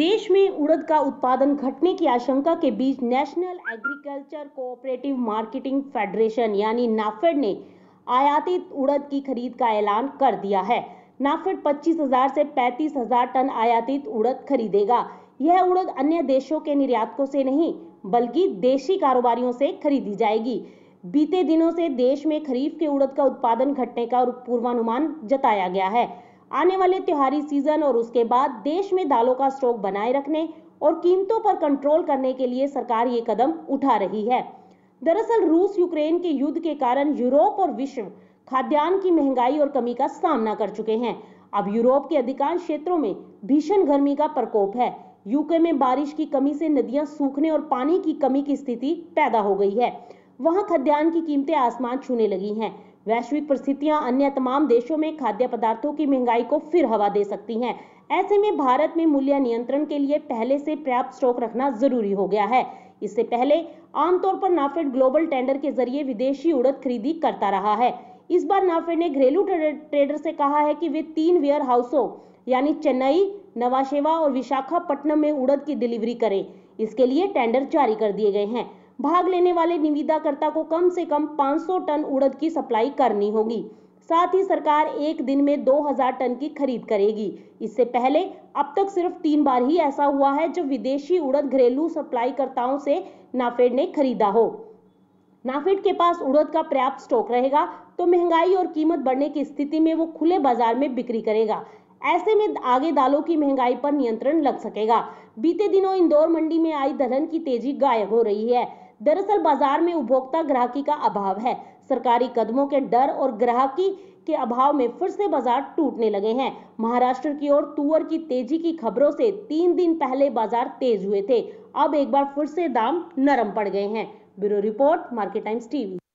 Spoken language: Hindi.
देश में उड़द का उत्पादन घटने की आशंका के बीच National agriculture cooperative marketing federation यानी नाफेड ने आयातित उड़द की खरीद का ऐलान कर दिया है नाफेड 25,000 से 35,000 टन आयातित उड़द खरीदेगा यह उड़द अन्य देशों के निर्यातकों से नहीं बल्कि देशी कारोबारियों से खरीदी जाएगी बीते दिनों से देश में खरीफ के उड़द का उत्पादन घटने का पूर्वानुमान जताया गया है आने वाले त्योहारी सीजन और उसके बाद देश में दालों का स्टॉक बनाए रखने और कीमतों पर कंट्रोल करने के लिए सरकार ये कदम उठा रही है दरअसल रूस यूक्रेन के युद्ध के कारण यूरोप और विश्व खाद्यान्न की महंगाई और कमी का सामना कर चुके हैं अब यूरोप के अधिकांश क्षेत्रों में भीषण गर्मी का प्रकोप है यूके में बारिश की कमी से नदियां सूखने और पानी की कमी की स्थिति पैदा हो गई है वहां खाद्यान्न की कीमतें आसमान छूने लगी हैं वैश्विक परिस्थितियां अन्य तमाम देशों में खाद्य पदार्थों की महंगाई को फिर हवा दे सकती हैं ऐसे में भारत में मूल्य नियंत्रण के लिए पहले से पर्याप्त स्टॉक रखना जरूरी हो गया है इससे पहले आमतौर पर नाफेड ग्लोबल टेंडर के जरिए विदेशी उड़द खरीदी करता रहा है इस बार नाफेड ने घरेलू ट्रेडर से कहा है कि वे तीन वेयर हाउसों यानी चेन्नई नवाशेवा और विशाखापट्टनम में उड़द की डिलीवरी करें इसके लिए टेंडर जारी कर दिए गए हैं भाग लेने वाले निविदाकर्ता को कम से कम 500 टन उड़द की सप्लाई करनी होगी साथ ही सरकार एक दिन में 2000 टन की खरीद करेगी इससे पहले अब तक सिर्फ तीन बार ही ऐसा हुआ है जब विदेशी उड़द घरेलू सप्लाईकर्ताओं से नाफेड ने खरीदा हो नाफेड के पास उड़द का पर्याप्त स्टॉक रहेगा तो महंगाई और कीमत बढ़ने की स्थिति में वो खुले बाजार में बिक्री करेगा ऐसे में आगे दालों की महंगाई पर नियंत्रण लग सकेगा बीते दिनों इंदौर मंडी में आई दलहन की तेजी गायब हो रही है दरअसल बाजार में उपभोक्ता ग्राहकी का अभाव है सरकारी कदमों के डर और ग्राहकी के अभाव में फिर से बाजार टूटने लगे हैं महाराष्ट्र की ओर तुअर की तेजी की खबरों से तीन दिन पहले बाजार तेज हुए थे अब एक बार फिर से दाम नरम पड़ गए हैं bureau report Market Times TV